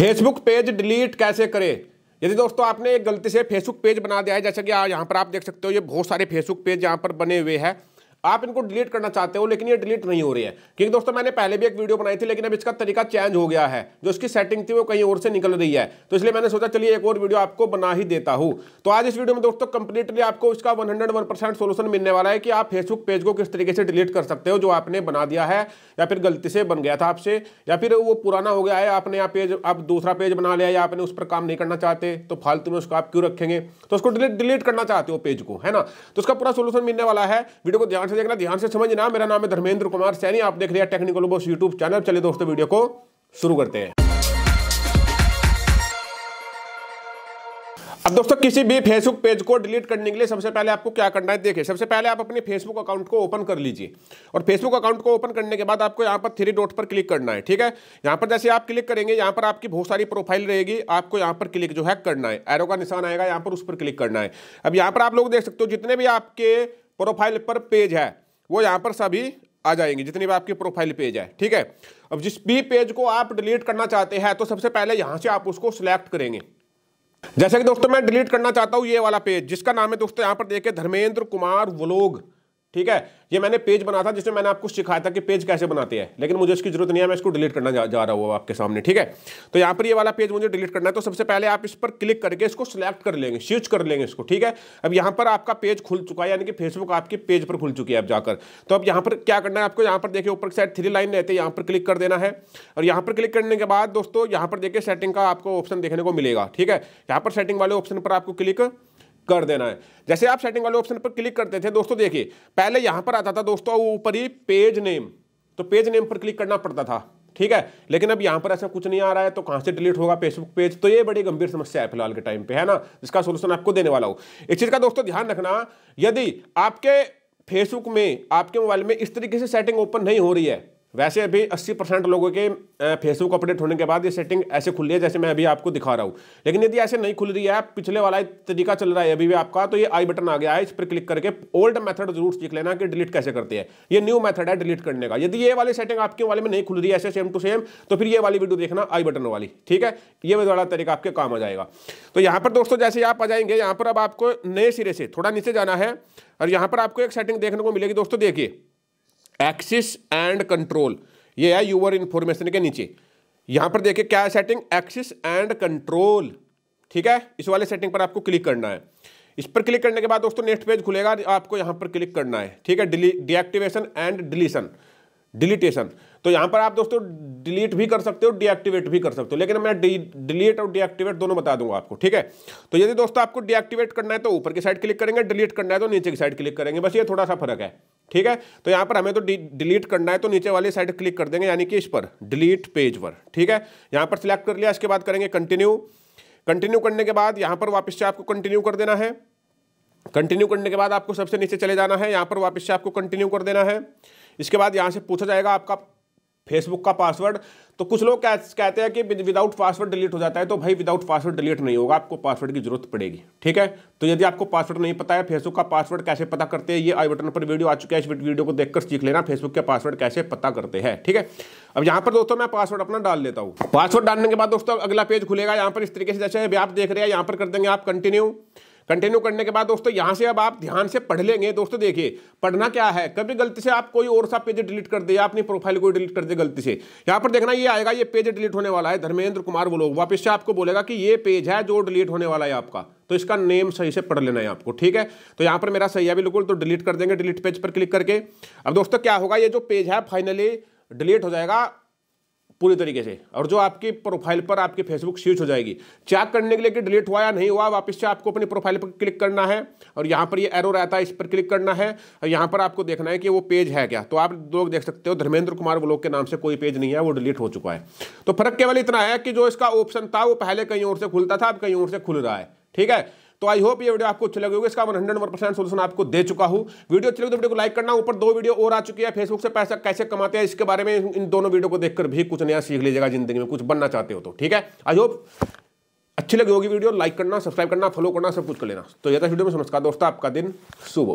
Facebook page delete कैसे करें यदि दोस्तों आपने एक गलती से फेसबुक पेज बना दिया है जैसा कि यहाँ पर आप देख सकते हो ये बहुत सारे फेसबुक पेज यहाँ पर बने हुए हैं आप इनको डिलीट करना चाहते हो लेकिन ये डिलीट नहीं हो रही है क्योंकि दोस्तों मैंने पहले भी एक वीडियो बनाई थी लेकिन अब इसका तरीका चेंज हो गया है जो इसकी सेटिंग थी वो कहीं और से निकल रही है तो इसलिए मैंने सोचा चलिए एक और वीडियो आपको बना ही देता हूं तो आज इस वीडियो में दोस्तों कंप्लीटली आपको इसका वन हंड्रेड मिलने वाला है कि आप फेसबुक पेज को किस तरीके से डिलीट कर सकते हो जो आपने बना दिया है या फिर गलती से बन गया था आपसे या फिर वो पुराना हो गया है आपने यहाँ पेज आप दूसरा पेज बना लिया या आपने उस पर काम नहीं करना चाहते तो फालतू में उसको आप क्यों रखेंगे तो उसको डिलीट करना चाहते हो पेज को है ना तो उसका पूरा सोल्यूशन मिलने वाला है वीडियो को ध्यान से से देखना ध्यान से समझना मेरा नाम है धर्मेंद्र कुमार सैनी आप देख रहे हैं टेक्निकल बोस यूट्यूब चैनल चलिए दोस्तों वीडियो को शुरू करते हैं अब दोस्तों किसी भी फेसबुक पेज को डिलीट करने के लिए सबसे पहले आपको क्या करना है देखिए सबसे पहले आप अपने फेसबुक अकाउंट को ओपन कर लीजिए और फेसबुक अकाउंट को ओपन करने के बाद आपको यहाँ पर थ्री डॉट पर क्लिक करना है ठीक है यहाँ पर जैसे आप क्लिक करेंगे यहाँ पर आपकी बहुत सारी प्रोफाइल रहेगी आपको यहाँ पर क्लिक जो है करना है एरो का निशान आएगा यहाँ पर उस पर क्लिक करना है अब यहाँ पर आप लोग देख सकते हो जितने भी आपके प्रोफाइल पर पेज है वो यहाँ पर सभी आ जाएंगे जितनी भी आपकी प्रोफाइल पेज है ठीक है अब जिस भी पेज को आप डिलीट करना चाहते हैं तो सबसे पहले यहाँ से आप उसको सिलेक्ट करेंगे जैसे कि दोस्तों मैं डिलीट करना चाहता हूँ ये वाला पेज जिसका नाम है दोस्तों यहाँ पर देखिए धर्मेंद्र कुमार व्लोग ठीक है ये मैंने पेज बना था जिसमें मैंने आपको सिखाया था कि पेज कैसे बनाते हैं लेकिन मुझे इसकी जरूरत नहीं है मैं इसको डिलीट करना जा, जा रहा हूँ आपके सामने ठीक है तो यहाँ पर ये वाला पेज मुझे डिलीट करना है तो सबसे पहले आप इस पर क्लिक करके इसको सिलेक्ट कर लेंगे स्विच कर लेंगे इसको ठीक है अब यहाँ पर आपका पेज खुल चुका है यानी कि फेसबुक आपके पेज पर खुल चुकी है अब जाकर तो अब यहाँ पर क्या करना है आपको यहाँ पर देखिए ऊपर साइड थ्री लाइन रहते हैं यहाँ पर क्लिक कर देना है और यहाँ पर क्लिक करने के बाद दोस्तों यहाँ पर देखिए सेटिंग का आपको ऑप्शन देखने को मिलेगा ठीक है यहाँ पर सेटिंग वाले ऑप्शन पर आपको क्लिक कर देना है जैसे आप सेटिंग वाले ऑप्शन पर क्लिक करते थे दोस्तों देखिए पहले यहां पर आता था दोस्तों ऊपर ही पेज नेम तो पेज नेम पर क्लिक करना पड़ता था ठीक है लेकिन अब यहां पर ऐसा कुछ नहीं आ रहा है तो कहां से डिलीट होगा फेसबुक पेज तो ये बड़ी गंभीर समस्या है फिलहाल के टाइम पे है ना जिसका सोल्यूशन आपको देने वाला हो इस चीज़ का दोस्तों ध्यान रखना यदि आपके फेसबुक में आपके मोबाइल में इस तरीके से सेटिंग ओपन नहीं हो रही है वैसे अभी 80 परसेंट लोगों के फेसबुक अपडेट होने के बाद ये सेटिंग ऐसे खुल रही है जैसे मैं अभी आपको दिखा रहा हूँ लेकिन यदि ऐसे नहीं खुल रही है पिछले वाला तरीका चल रहा है अभी भी आपका तो ये आई बटन आ गया है इस पर क्लिक करके ओल्ड मेथड जरूर सीख लेना कि डिलीट कैसे करते हैं ये न्यू मेथड है डिलीट करने का यदि ये वाली सेटिंग आपके वाले में नहीं खुल रही है ऐसे सेम टू सेम तो फिर ये वाली वीडियो देखना आई बटन वाली ठीक है ये वाला तरीका आपके काम आ जाएगा तो यहाँ पर दोस्तों जैसे आप आ जाएंगे यहाँ पर अब आपको नए सिरे से थोड़ा नीचे जाना है और यहाँ पर आपको एक सेटिंग देखने को मिलेगी दोस्तों देखिए एक्सिस एंड कंट्रोल ये है यूवर इंफॉर्मेशन के नीचे यहां पर देखिए क्या है सेटिंग एक्सिस एंड कंट्रोल ठीक है इस वाले सेटिंग पर आपको क्लिक करना है इस पर क्लिक करने के बाद दोस्तों नेक्स्ट पेज खुलेगा आपको यहां पर क्लिक करना है ठीक है डीएक्टिवेशन एंड डिलीशन डिलीटेशन तो यहां पर आप दोस्तों डिलीट भी कर सकते हो डीएक्टिवेट भी कर सकते हो लेकिन मैं डिलीट और डीएक्टिवेट दोनों बता दूंगा आपको ठीक है तो यदि दोस्तों आपको डीएक्टिवेट करना है तो ऊपर की साइड क्लिक करेंगे डिलीट करना है तो नीचे की साइड क्लिक करेंगे बस ये थोड़ा सा फर्क है ठीक है तो यहां पर हमें तो डिलीट करना है तो नीचे वाली साइड क्लिक कर देंगे यानी कि इस पर डिलीट पेज पर ठीक है यहाँ पर सिलेक्ट कर लिया इसके बाद करेंगे कंटिन्यू कंटिन्यू करने के बाद यहां पर वापस से आपको कंटिन्यू कर देना है कंटिन्यू करने के बाद आपको सबसे नीचे चले जाना है यहां पर वापस से आपको कंटिन्यू कर देना है इसके बाद यहां से पूछा जाएगा आपका फेसबुक का पासवर्ड तो कुछ लोग कह, कहते हैं कि विदाउट पासवर्ड डिलीट हो जाता है तो भाई विदाउट पासवर्ड डिलीट नहीं होगा आपको पासवर्ड की जरूरत पड़ेगी ठीक है तो यदि आपको पासवर्ड नहीं पता है फेसबुक का पासवर्ड कैसे पता करते हैं ये आई बटन पर वीडियो आ चुका है इस वीडियो को देखकर सीख लेना फेसबुक के पासवर्ड कैसे पता करते हैं ठीक है अब यहाँ पर दोस्तों मैं पासवर्ड अपना डाल देता हूँ पासवर्ड डालने के बाद दोस्तों अगला पेज खुलेगा यहाँ पर इस तरीके से जैसे आप देख रहे हैं यहाँ पर कर देंगे आप कंटिन्यू कंटिन्यू करने के बाद दोस्तों यहाँ से अब आप ध्यान से पढ़ लेंगे दोस्तों देखिए पढ़ना क्या है कभी गलती से आप कोई और सा पेज डिलीट कर दे या अपनी प्रोफाइल को डिलीट कर दे गलती से यहाँ पर देखना ये आएगा ये पेज डिलीट होने वाला है धर्मेंद्र कुमार वो लोग वापिस से आपको बोलेगा कि ये पेज है जो डिलीट होने वाला है आपका तो इसका नेम सही से पढ़ लेना है आपको ठीक है तो यहाँ पर मेरा सही है बिल्कुल तो डिलीट कर देंगे डिलीट पेज पर क्लिक करके अब दोस्तों क्या होगा ये जो पेज है फाइनली डिलीट हो जाएगा पूरी तरीके से और जो आपके प्रोफाइल पर आपके फेसबुक स्विच हो जाएगी चेक करने के लिए कि डिलीट हुआ या नहीं हुआ वापस से आपको अपनी प्रोफाइल पर क्लिक करना है और यहाँ पर ये एरो रहता है इस पर क्लिक करना है और यहाँ पर आपको देखना है कि वो पेज है क्या तो आप लोग देख सकते हो धर्मेंद्र कुमार ब्लॉक के नाम से कोई पेज नहीं है वो डिलीट हो चुका है तो फर्क केवल इतना है कि जो इसका ऑप्शन था वो पहले कहीं और से खुलता था अब कहीं और से खुल रहा है ठीक है तो आई होप ये वीडियो आपको अच्छी होगी इसका मैं हंड्रेड परसेंट सोल्यूशन आपको दे चुका हूँ वीडियो अच्छी लगी तो वीडियो को लाइक करना ऊपर दो वीडियो और आ चुकी है फेसबुक से पैसा कैसे कमाते हैं इसके बारे में इन दोनों वीडियो को देखकर भी कुछ नया सीख लीजिएगा जिंदगी में कुछ बनना चाहते हो तो ठीक है आई होप अच्छी लगी होगी वीडियो लाइक करना सब्सक्राइब करना फॉलो करना सब कुछ कर लेना तो यह था वीडियो में नमस्कार दोस्तों आपका दिन शुभ